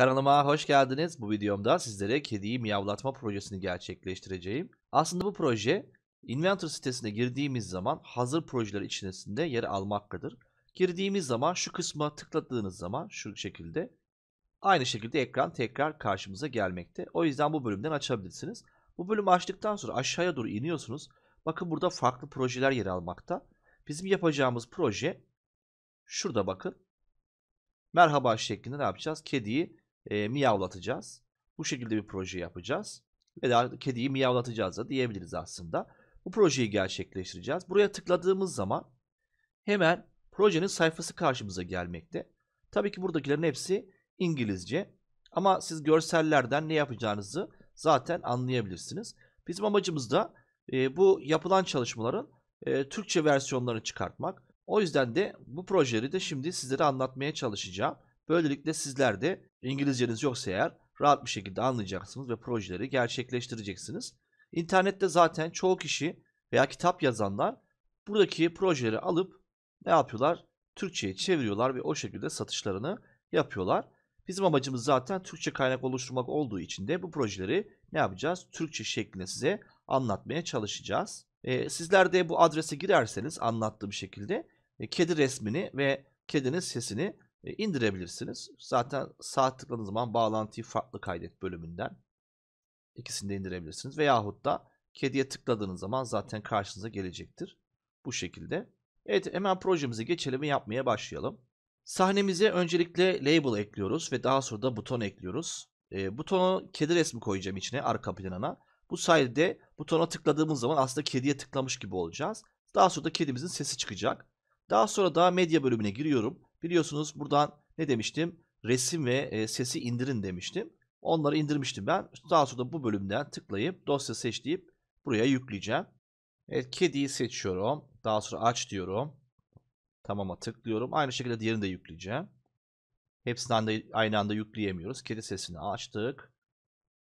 Kanalıma hoş geldiniz. Bu videomda sizlere kediyi miyavlatma projesini gerçekleştireceğim. Aslında bu proje Inventor sitesine girdiğimiz zaman hazır projeler içerisinde yer almaktadır. Girdiğimiz zaman şu kısma tıkladığınız zaman şu şekilde aynı şekilde ekran tekrar karşımıza gelmekte. O yüzden bu bölümden açabilirsiniz. Bu bölüm açtıktan sonra aşağıya doğru iniyorsunuz. Bakın burada farklı projeler yer almakta. Bizim yapacağımız proje şurada bakın. Merhaba şeklinde ne yapacağız? Kediyi e, miyavlatacağız. Bu şekilde bir proje yapacağız. Ve daha kediyi miyavlatacağız da diyebiliriz aslında. Bu projeyi gerçekleştireceğiz. Buraya tıkladığımız zaman hemen projenin sayfası karşımıza gelmekte. Tabii ki buradakilerin hepsi İngilizce. Ama siz görsellerden ne yapacağınızı zaten anlayabilirsiniz. Bizim amacımız da e, bu yapılan çalışmaların e, Türkçe versiyonlarını çıkartmak. O yüzden de bu projeyi de şimdi sizlere anlatmaya çalışacağım. Böylelikle sizler de İngilizceniz yoksa eğer rahat bir şekilde anlayacaksınız ve projeleri gerçekleştireceksiniz. İnternette zaten çoğu kişi veya kitap yazanlar buradaki projeleri alıp ne yapıyorlar? Türkçe'ye çeviriyorlar ve o şekilde satışlarını yapıyorlar. Bizim amacımız zaten Türkçe kaynak oluşturmak olduğu için de bu projeleri ne yapacağız? Türkçe şeklinde size anlatmaya çalışacağız. E, sizler de bu adrese girerseniz anlattığım şekilde e, kedi resmini ve kedinin sesini e, indirebilirsiniz. Zaten sağ tıkladığınız zaman bağlantıyı farklı kaydet bölümünden ikisini de indirebilirsiniz. Veyahut da kediye tıkladığınız zaman zaten karşınıza gelecektir. Bu şekilde. Evet hemen projemize geçelim ve yapmaya başlayalım. Sahnemize öncelikle label ekliyoruz ve daha sonra da buton ekliyoruz. E, butonu kedi resmi koyacağım içine arka planına. Bu sayede butona tıkladığımız zaman aslında kediye tıklamış gibi olacağız. Daha sonra da kedimizin sesi çıkacak. Daha sonra da medya bölümüne giriyorum Biliyorsunuz buradan ne demiştim? Resim ve e, sesi indirin demiştim. Onları indirmiştim ben. Daha sonra da bu bölümden tıklayıp dosya seç deyip buraya yükleyeceğim. Evet kediyi seçiyorum. Daha sonra aç diyorum. Tamama tıklıyorum. Aynı şekilde diğerini de yükleyeceğim. Hepsini anda, aynı anda yükleyemiyoruz. Kedi sesini açtık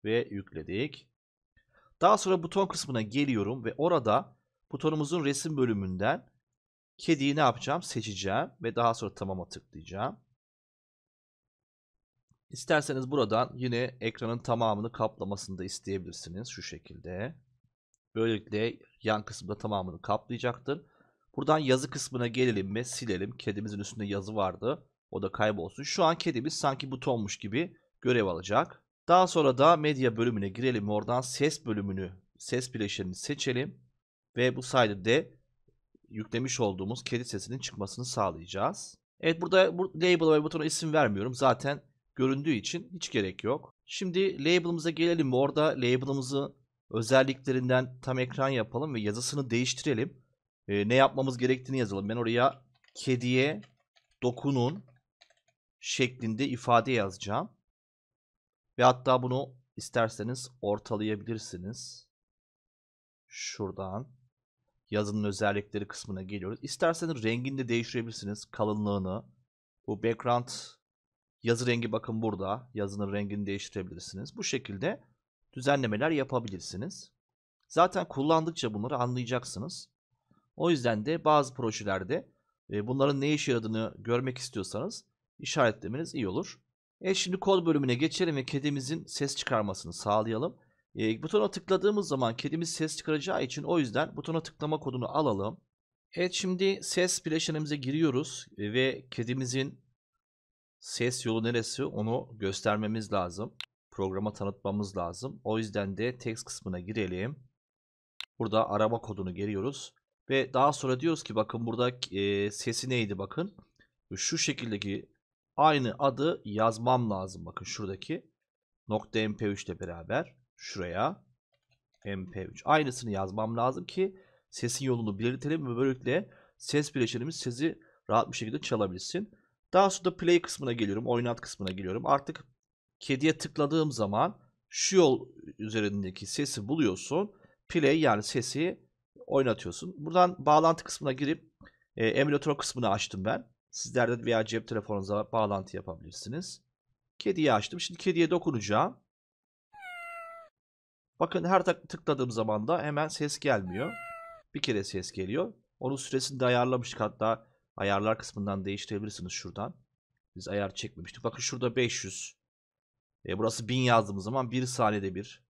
ve yükledik. Daha sonra buton kısmına geliyorum ve orada butonumuzun resim bölümünden Kediyi ne yapacağım? Seçeceğim ve daha sonra tamama tıklayacağım. İsterseniz buradan yine ekranın tamamını kaplamasını da isteyebilirsiniz şu şekilde. Böylelikle yan kısımda tamamını kaplayacaktır. Buradan yazı kısmına gelelim mi? Silelim. Kedimizin üstünde yazı vardı. O da kaybolsun. Şu an kedimiz sanki butonmuş gibi görev alacak. Daha sonra da medya bölümüne girelim. Oradan ses bölümünü, ses bileşenini seçelim. Ve bu sayede yüklemiş olduğumuz kedi sesinin çıkmasını sağlayacağız. Evet burada bu label ve butona isim vermiyorum. Zaten göründüğü için hiç gerek yok. Şimdi label'ımıza gelelim orada label'ımızı özelliklerinden tam ekran yapalım ve yazısını değiştirelim. Ee, ne yapmamız gerektiğini yazalım. Ben oraya kediye dokunun şeklinde ifade yazacağım. Ve hatta bunu isterseniz ortalayabilirsiniz. Şuradan yazının özellikleri kısmına geliyoruz. İsterseniz rengini de değiştirebilirsiniz. Kalınlığını. Bu background yazı rengi bakın burada. Yazının rengini değiştirebilirsiniz. Bu şekilde düzenlemeler yapabilirsiniz. Zaten kullandıkça bunları anlayacaksınız. O yüzden de bazı projelerde e, bunların ne işe yaradığını görmek istiyorsanız işaretlemeniz iyi olur. E şimdi kod bölümüne geçelim ve kedimizin ses çıkarmasını sağlayalım. E, butona tıkladığımız zaman kedimiz ses çıkaracağı için o yüzden butona tıklama kodunu alalım. Evet şimdi ses bileşenimize giriyoruz ve kedimizin ses yolu neresi onu göstermemiz lazım. Programa tanıtmamız lazım. O yüzden de text kısmına girelim. Burada arama kodunu giriyoruz. Ve daha sonra diyoruz ki bakın burada e, sesi neydi bakın. Şu şekildeki aynı adı yazmam lazım bakın şuradaki. mp3 ile beraber şuraya MP3. Aynısını yazmam lazım ki sesin yolunu belirtelim ve böylelikle ses bileşenimiz sesi rahat bir şekilde çalabilsin. Daha sonra da play kısmına geliyorum. Oynat kısmına geliyorum. Artık kediye tıkladığım zaman şu yol üzerindeki sesi buluyorsun. Play yani sesi oynatıyorsun. Buradan bağlantı kısmına girip e, emülatör kısmını açtım ben. Sizlerde veya cep telefonunuza bağlantı yapabilirsiniz. Kediyi açtım. Şimdi kediye dokunacağım. Bakın her tıkladığım zaman da hemen ses gelmiyor. Bir kere ses geliyor. Onun süresini de ayarlamıştık hatta ayarlar kısmından değiştirebilirsiniz şuradan. Biz ayar çekmemiştik. Bakın şurada 500. E, burası 1000 yazdığımız zaman 1 saniyede bir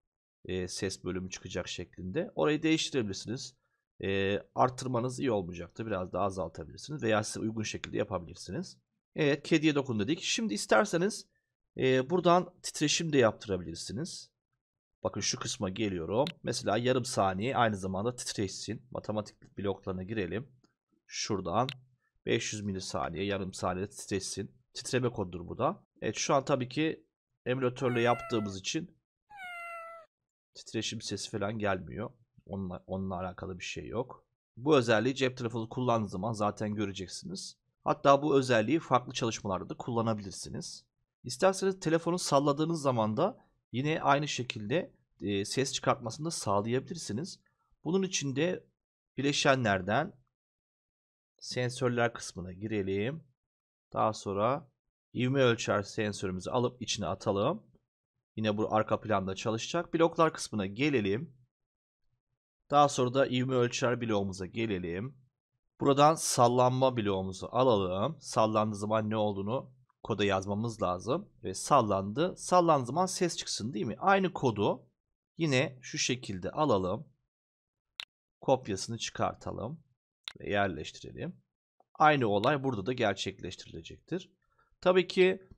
e, ses bölümü çıkacak şeklinde. Orayı değiştirebilirsiniz. E, arttırmanız iyi olmayacaktı. Biraz daha azaltabilirsiniz veya size uygun şekilde yapabilirsiniz. Evet kediye dokun dedik. Şimdi isterseniz e, buradan titreşim de yaptırabilirsiniz. Bakın şu kısma geliyorum. Mesela yarım saniye aynı zamanda titreşsin. Matematik bloklarına girelim. Şuradan 500 milisaniye yarım saniye titreşsin. Titreme kodudur bu da. Evet şu an tabii ki emülatörle yaptığımız için titreşim sesi falan gelmiyor. Onunla, onunla alakalı bir şey yok. Bu özelliği cep telefonu kullandığınız zaman zaten göreceksiniz. Hatta bu özelliği farklı çalışmalarda da kullanabilirsiniz. İsterseniz telefonu salladığınız zaman da yine aynı şekilde e, ses çıkartmasını da sağlayabilirsiniz. Bunun için de bileşenlerden sensörler kısmına girelim. Daha sonra ivme ölçer sensörümüzü alıp içine atalım. Yine bu arka planda çalışacak. Bloklar kısmına gelelim. Daha sonra da ivme ölçer bloğumuza gelelim. Buradan sallanma bloğumuzu alalım. Sallandığı zaman ne olduğunu koda yazmamız lazım. Ve sallandı. Sallandığı zaman ses çıksın değil mi? Aynı kodu Yine şu şekilde alalım. Kopyasını çıkartalım ve yerleştirelim. Aynı olay burada da gerçekleştirilecektir. Tabii ki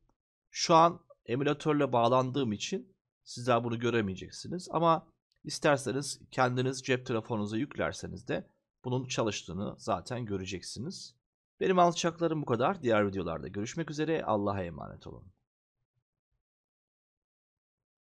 şu an emülatörle bağlandığım için sizler bunu göremeyeceksiniz ama isterseniz kendiniz cep telefonunuza yüklerseniz de bunun çalıştığını zaten göreceksiniz. Benim alçaklarım bu kadar. Diğer videolarda görüşmek üzere. Allah'a emanet olun.